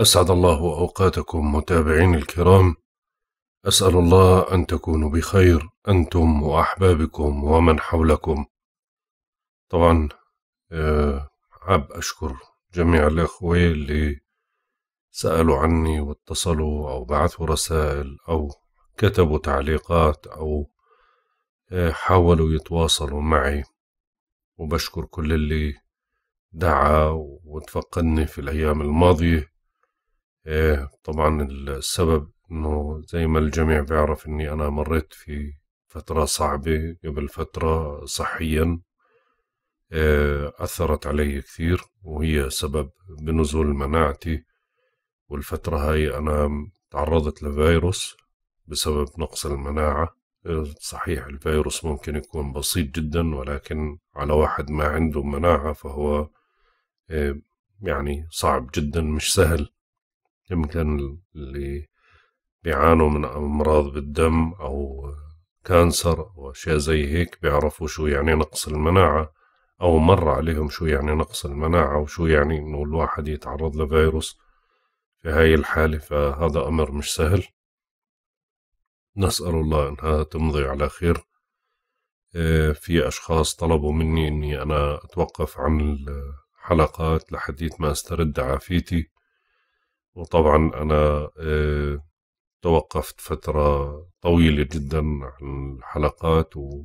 أسعد الله أوقاتكم متابعين الكرام أسأل الله أن تكونوا بخير أنتم وأحبابكم ومن حولكم طبعا آه، حاب أشكر جميع الأخوة اللي سألوا عني واتصلوا أو بعثوا رسائل أو كتبوا تعليقات أو آه، حاولوا يتواصلوا معي وبشكر كل اللي دعا وتفقدني في الأيام الماضية إيه طبعا السبب انه زي ما الجميع بيعرف اني انا مريت في فترة صعبة قبل فترة صحيا إيه، أثرت علي كثير وهي سبب بنزول مناعتي والفترة هاي أنا تعرضت لفيروس بسبب نقص المناعة إيه، صحيح الفيروس ممكن يكون بسيط جدا ولكن على واحد ما عنده مناعة فهو إيه، يعني صعب جدا مش سهل يمكن اللي بيعانوا من أمراض بالدم أو كانسر أو أشياء زي هيك بيعرفوا شو يعني نقص المناعة أو مر عليهم شو يعني نقص المناعة وشو يعني إنه الواحد يتعرض لفيروس في هاي الحالة فهذا أمر مش سهل نسأل الله أنها تمضي على خير آه، في أشخاص طلبوا مني أني أنا أتوقف عن الحلقات لحديث ما أسترد عافيتي وطبعا أنا آه، توقفت فترة طويلة جدا عن الحلقات و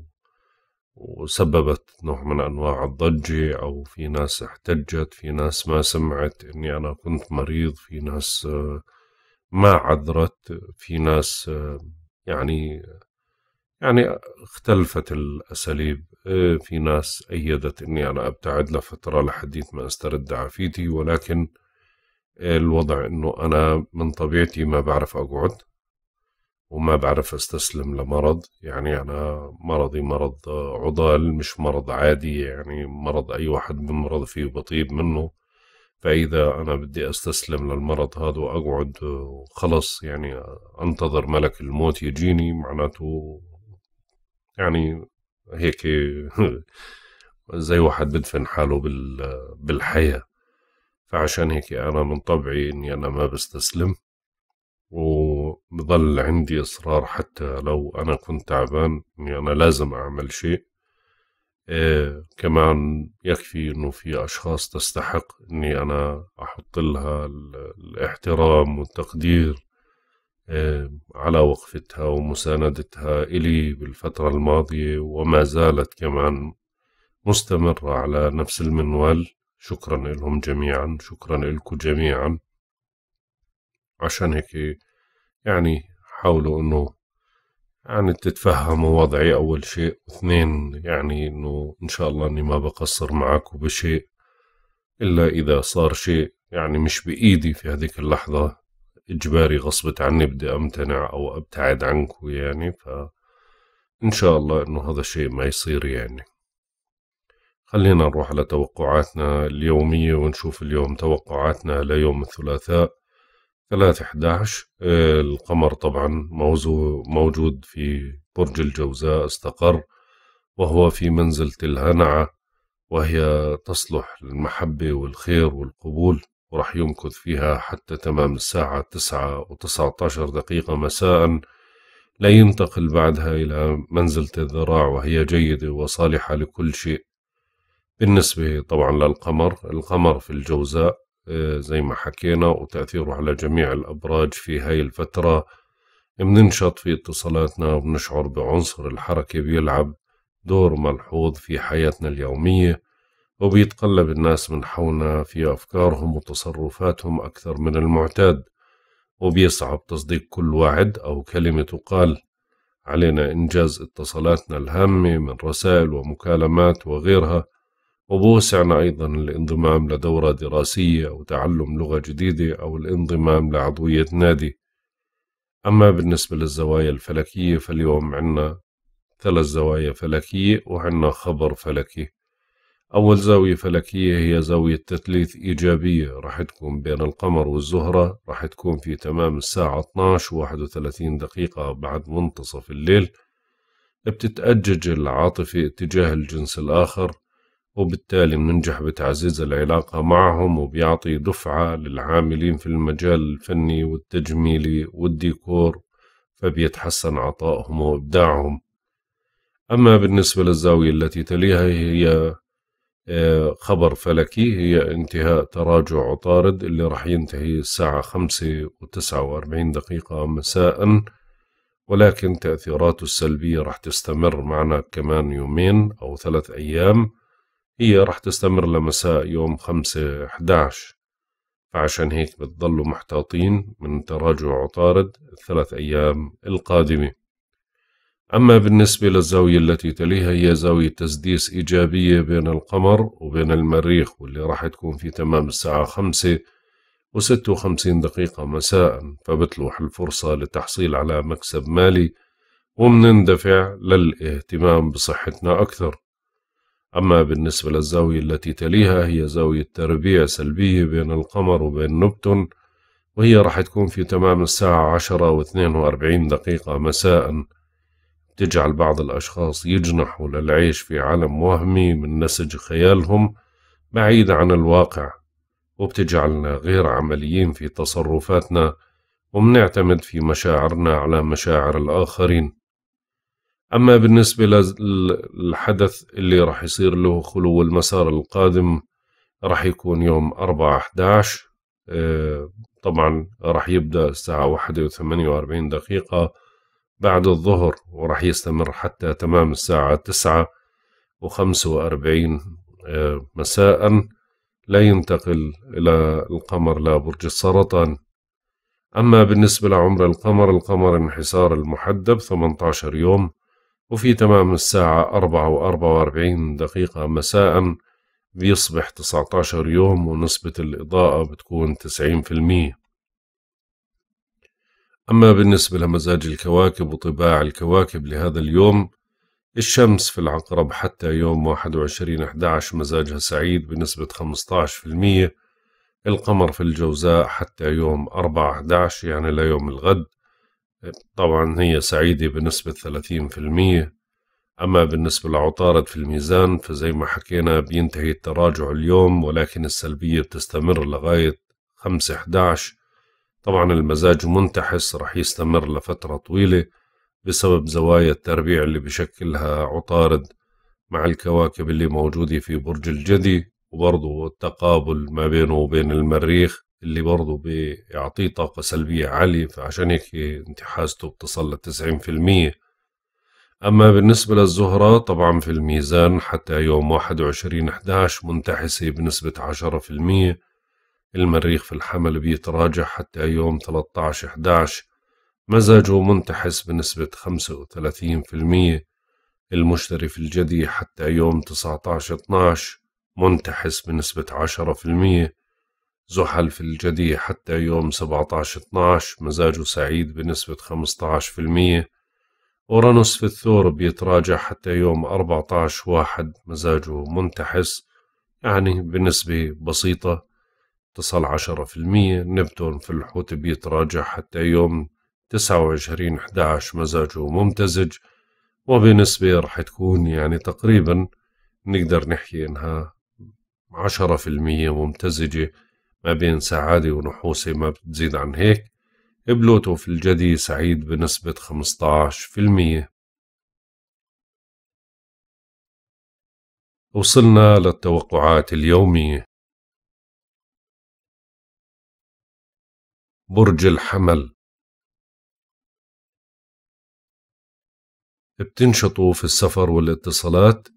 وسببت نوع من أنواع الضجة أو في ناس احتجت في ناس ما سمعت أني أنا كنت مريض في ناس آه، ما عذرت في ناس آه، يعني يعني اختلفت الأساليب في ناس أيدت أني أنا أبتعد لفترة لحديت ما أسترد عافيتي ولكن الوضع انه انا من طبيعتي ما بعرف اقعد وما بعرف استسلم لمرض يعني انا مرضي مرض عضال مش مرض عادي يعني مرض اي واحد بمرض فيه بطيب منه فاذا انا بدي استسلم للمرض هذا واقعد خلص يعني انتظر ملك الموت يجيني معناته يعني هيك زي واحد بدفن حاله بالحياه فعشان هيك أنا من طبعي إني أنا ما بستسلم وبضل عندي إصرار حتى لو أنا كنت تعبان إني أنا لازم أعمل شيء إيه كمان يكفي إنه في أشخاص تستحق إني أنا أحط لها الاحترام والتقدير إيه على وقفتها ومساندتها إلي بالفترة الماضية وما زالت كمان مستمرة على نفس المنوال شكرا لهم جميعا شكرا لكم جميعا عشان هيك يعني حاولوا انه يعني تتفهموا وضعي أول شيء واثنين يعني إنه إن شاء الله إني ما بقصر معكم بشيء إلا إذا صار شيء يعني مش بإيدي في هذيك اللحظة إجباري غصبت عني بدي أمتنع أو أبتعد عنكم يعني ف إن شاء الله إنه هذا الشيء ما يصير يعني خلينا نروح على توقعاتنا اليومية ونشوف اليوم توقعاتنا ليوم الثلاثاء 3 11 القمر طبعا موجود في برج الجوزاء استقر وهو في منزلة الهنعة وهي تصلح للمحبة والخير والقبول ورح يمكث فيها حتى تمام الساعة 9 و19 دقيقة مساء لا ينتقل بعدها إلى منزلة الذراع وهي جيدة وصالحة لكل شيء بالنسبة طبعا للقمر القمر في الجوزاء آه، زي ما حكينا وتأثيره على جميع الأبراج في هاي الفترة بننشط في اتصالاتنا وبنشعر بعنصر الحركة بيلعب دور ملحوظ في حياتنا اليومية وبيتقلب الناس من حولنا في أفكارهم وتصرفاتهم أكثر من المعتاد وبيصعب تصديق كل وعد أو كلمة تقال علينا إنجاز اتصالاتنا الهامة من رسائل ومكالمات وغيرها وبوسعنا أيضا الانضمام لدورة دراسية أو تعلم لغة جديدة أو الانضمام لعضوية نادي أما بالنسبة للزوايا الفلكية فاليوم عنا ثلاث زوايا فلكية وعنا خبر فلكي أول زاوية فلكية هي زاوية تثليث إيجابية راح تكون بين القمر والزهرة راح تكون في تمام الساعة 12 و 31 دقيقة بعد منتصف الليل بتتأجج العاطفة اتجاه الجنس الآخر وبالتالي بننجح بتعزيز العلاقة معهم وبيعطي دفعة للعاملين في المجال الفني والتجميلي والديكور فبيتحسن عطائهم وإبداعهم أما بالنسبة للزاوية التي تليها هي آه، خبر فلكي هي انتهاء تراجع عطارد اللي راح ينتهي الساعة خمسة وتسعة وأربعين دقيقة مساء ولكن تأثيراته السلبية راح تستمر معنا كمان يومين أو ثلاث أيام هي راح تستمر لمساء يوم 5 11 فعشان هيك بتضلوا محتاطين من تراجع عطارد الثلاث أيام القادمة أما بالنسبة للزاوية التي تليها هي زاوية تسديس إيجابية بين القمر وبين المريخ واللي راح تكون في تمام الساعة خمسة وستة وخمسين دقيقة مساء فبتلوح الفرصة للتحصيل على مكسب مالي ومنندفع للاهتمام بصحتنا أكثر أما بالنسبة للزاوية التي تليها هي زاوية تربيع سلبية بين القمر وبين نبتون وهي راح تكون في تمام الساعة عشرة واثنين وأربعين دقيقة مساء تجعل بعض الأشخاص يجنحوا للعيش في عالم وهمي من نسج خيالهم بعيد عن الواقع وبتجعلنا غير عمليين في تصرفاتنا ومنعتمد في مشاعرنا على مشاعر الآخرين أما بالنسبة للحدث اللي راح يصير له خلو المسار القادم راح يكون يوم 4 11 آه، طبعا راح يبدأ الساعة واحدة وثمانية وأربعين دقيقة بعد الظهر وراح يستمر حتى تمام الساعة تسعة وخمسة وأربعين آه، مساء لا ينتقل إلى القمر لبرج السرطان أما بالنسبة لعمر القمر القمر انحسار المحدب 18 يوم وفي تمام الساعة أربعة وأربعة وأربعين دقيقة مساء بيصبح عشر يوم ونسبة الإضاءة بتكون تسعين في المية أما بالنسبة لمزاج الكواكب وطباع الكواكب لهذا اليوم الشمس في العقرب حتى يوم واحد وعشرين أحداش مزاجها سعيد بنسبة في المية القمر في الجوزاء حتى يوم أربعة أحداش يعني ليوم الغد طبعا هي سعيدة بنسبة 30% أما بالنسبة لعطارد في الميزان فزي ما حكينا بينتهي التراجع اليوم ولكن السلبية بتستمر لغاية 5 11 طبعا المزاج منتحس رح يستمر لفترة طويلة بسبب زوايا التربيع اللي بشكلها عطارد مع الكواكب اللي موجودة في برج الجدي وبرضه التقابل ما بينه وبين المريخ اللي برضه بيعطيه طاقة سلبية عالية فعشان هيك انتحاسته بتصل لتسعين في المية أما بالنسبة للزهرة طبعا في الميزان حتى يوم واحد وعشرين احداش منتحسة بنسبة عشرة في المية المريخ في الحمل بيتراجع حتى يوم 13 احداش مزاجه منتحس بنسبة خمسة وثلاثين في المية المشتري في الجدي حتى يوم 19 اتناش منتحس بنسبة عشرة في المية زحل في الجدية حتى يوم 17-12 مزاجه سعيد بنسبة 15% أورانوس في الثور بيتراجع حتى يوم 14-1 مزاجه منتحس يعني بنسبة بسيطة تصل 10% نبتون في الحوت بيتراجع حتى يوم 29-11 مزاجه ممتزج وبنسبة رح تكون يعني تقريبا نقدر نحكي إنها 10% ممتزجة ما بين سعادة ونحوسة ما بتزيد عن هيك بلوتو في الجدي سعيد بنسبة 15% وصلنا للتوقعات اليومية برج الحمل بتنشطوا في السفر والاتصالات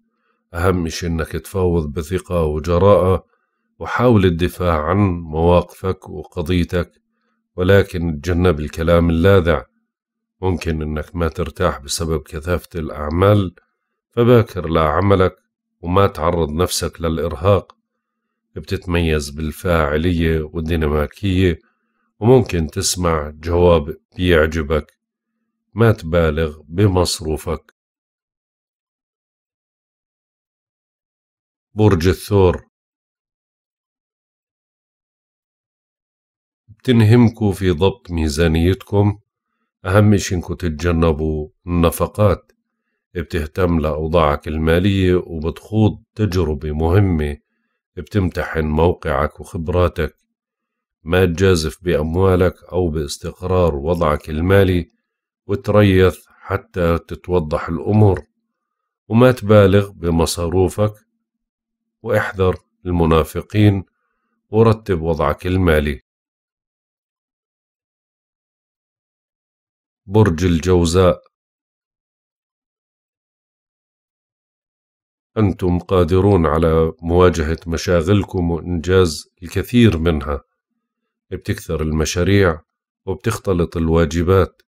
أهم شي إنك تفاوض بثقة وجراءة وحاول الدفاع عن مواقفك وقضيتك ولكن تجنب الكلام اللاذع ممكن انك ما ترتاح بسبب كثافة الأعمال فباكر لعملك وما تعرض نفسك للإرهاق بتتميز بالفاعلية والديناميكية وممكن تسمع جواب بيعجبك ما تبالغ بمصروفك برج الثور تنهمكوا في ضبط ميزانيتكم أهم شي إنكوا تتجنبوا النفقات بتهتم لأوضاعك المالية وبتخوض تجربة مهمة بتمتحن موقعك وخبراتك ما تجازف بأموالك أو باستقرار وضعك المالي وتريث حتى تتوضح الأمور وما تبالغ بمصاروفك واحذر المنافقين ورتب وضعك المالي برج الجوزاء أنتم قادرون على مواجهة مشاغلكم وإنجاز الكثير منها بتكثر المشاريع وبتختلط الواجبات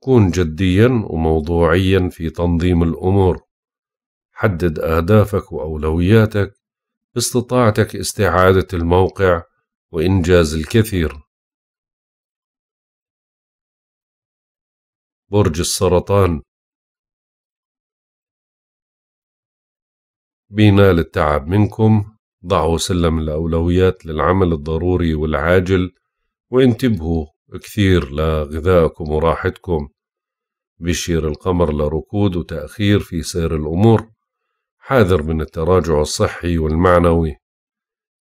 كن جديا وموضوعيا في تنظيم الأمور حدد أهدافك وأولوياتك باستطاعتك استعادة الموقع وإنجاز الكثير برج السرطان بينا للتعب منكم ضعوا سلم الأولويات للعمل الضروري والعاجل وانتبهوا كثير لغذائكم وراحتكم بشير القمر لركود وتأخير في سير الأمور حاذر من التراجع الصحي والمعنوي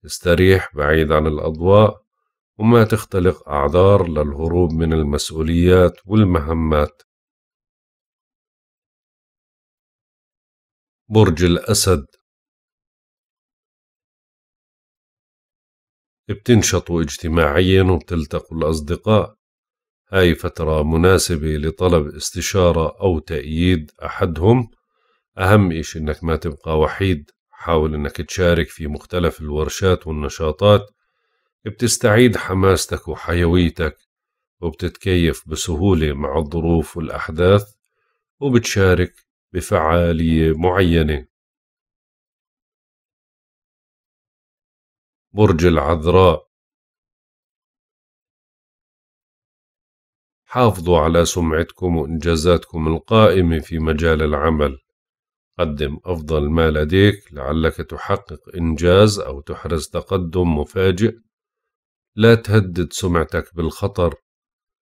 استريح بعيد عن الأضواء وما تختلق أعذار للهروب من المسؤوليات والمهمات برج الأسد بتنشطوا اجتماعيا وبتلتقوا الأصدقاء هاي فترة مناسبة لطلب استشارة أو تأييد أحدهم أهم إشي إنك ما تبقى وحيد حاول إنك تشارك في مختلف الورشات والنشاطات بتستعيد حماستك وحيويتك وبتتكيف بسهولة مع الظروف والأحداث وبتشارك بفعالية معينة برج العذراء حافظوا على سمعتكم وإنجازاتكم القائمة في مجال العمل قدم أفضل ما لديك لعلك تحقق إنجاز أو تحرز تقدم مفاجئ لا تهدد سمعتك بالخطر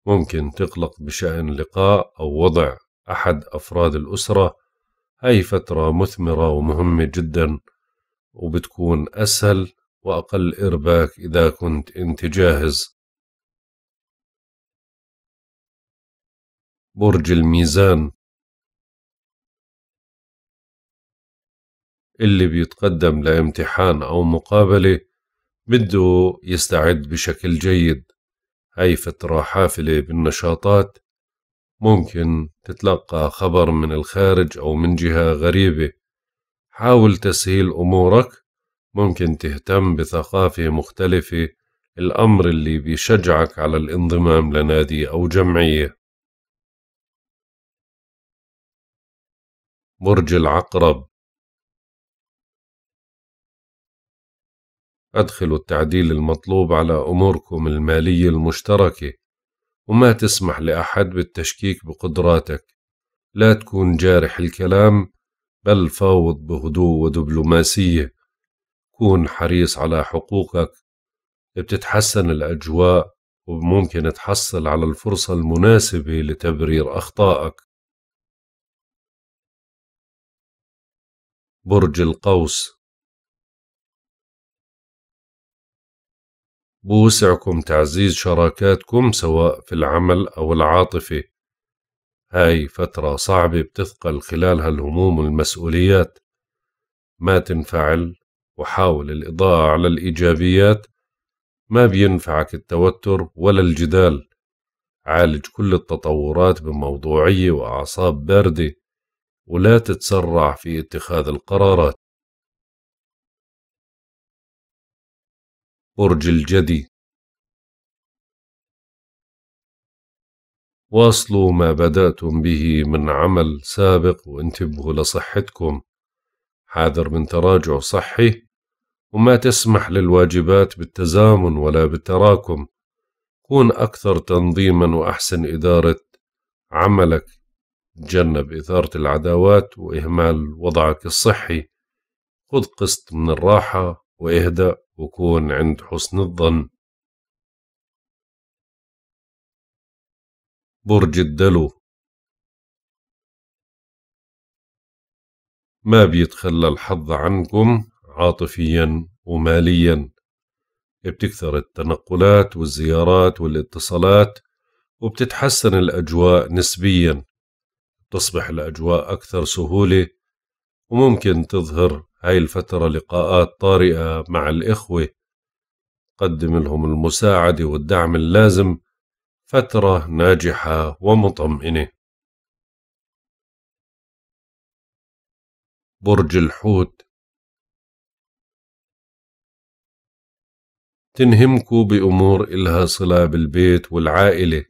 ممكن تقلق بشأن لقاء أو وضع أحد أفراد الأسرة هاي فترة مثمرة ومهمة جدا وبتكون أسهل وأقل إرباك إذا كنت أنت جاهز برج الميزان اللي بيتقدم لامتحان أو مقابلة بده يستعد بشكل جيد هاي فترة حافلة بالنشاطات ممكن تتلقى خبر من الخارج أو من جهة غريبة حاول تسهيل أمورك ممكن تهتم بثقافة مختلفة الأمر اللي بيشجعك على الانضمام لنادي أو جمعية برج العقرب أدخلوا التعديل المطلوب على أموركم المالية المشتركة وما تسمح لأحد بالتشكيك بقدراتك لا تكون جارح الكلام بل فاوض بهدوء ودبلوماسية كون حريص على حقوقك بتتحسن الأجواء وممكن تحصل على الفرصة المناسبة لتبرير أخطائك برج القوس بوسعكم تعزيز شراكاتكم سواء في العمل أو العاطفة هاي فترة صعبة بتثقل خلالها الهموم والمسؤوليات ما تنفعل وحاول الإضاءة على الإيجابيات ما بينفعك التوتر ولا الجدال عالج كل التطورات بموضوعية وأعصاب باردة ولا تتسرع في اتخاذ القرارات برج الجدي واصلوا ما بدأتم به من عمل سابق وانتبهوا لصحتكم حاذر من تراجع صحي وما تسمح للواجبات بالتزامن ولا بالتراكم كون أكثر تنظيما وأحسن إدارة عملك تجنب إثارة العداوات وإهمال وضعك الصحي خذ قسط من الراحة واهدأ وكون عند حسن الظن برج الدلو ما بيتخلى الحظ عنكم عاطفيا وماليا بتكثر التنقلات والزيارات والاتصالات وبتتحسن الأجواء نسبيا تصبح الأجواء أكثر سهولة وممكن تظهر هاي الفترة لقاءات طارئة مع الإخوة قدم لهم المساعدة والدعم اللازم فترة ناجحة ومطمئنة برج الحوت تنهمكوا بأمور إلها صلة بالبيت والعائلة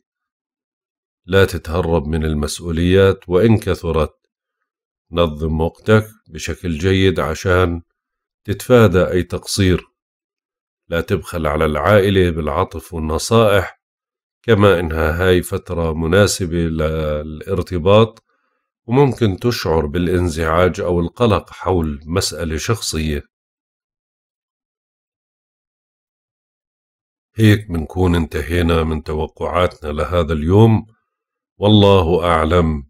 لا تتهرب من المسؤوليات وإن كثرت نظم وقتك بشكل جيد عشان تتفادى أي تقصير لا تبخل على العائلة بالعطف والنصائح كما إنها هاي فترة مناسبة للارتباط وممكن تشعر بالانزعاج أو القلق حول مسألة شخصية هيك بنكون انتهينا من توقعاتنا لهذا اليوم والله أعلم